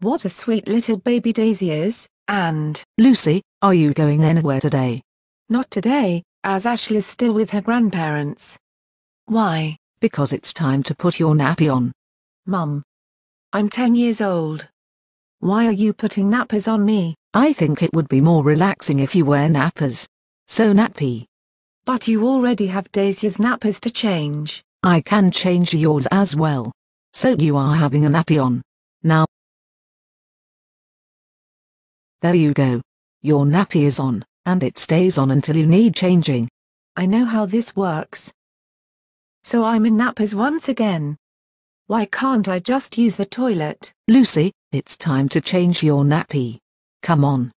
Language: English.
What a sweet little baby Daisy is, and Lucy, are you going anywhere today? Not today, as Ashley is still with her grandparents. Why? Because it's time to put your nappy on. Mum. I'm 10 years old. Why are you putting nappers on me? I think it would be more relaxing if you wear nappers. So nappy. But you already have Daisy's nappers to change. I can change yours as well. So you are having a nappy on. Now there you go. Your nappy is on, and it stays on until you need changing. I know how this works. So I'm in nappers once again. Why can't I just use the toilet? Lucy, it's time to change your nappy. Come on.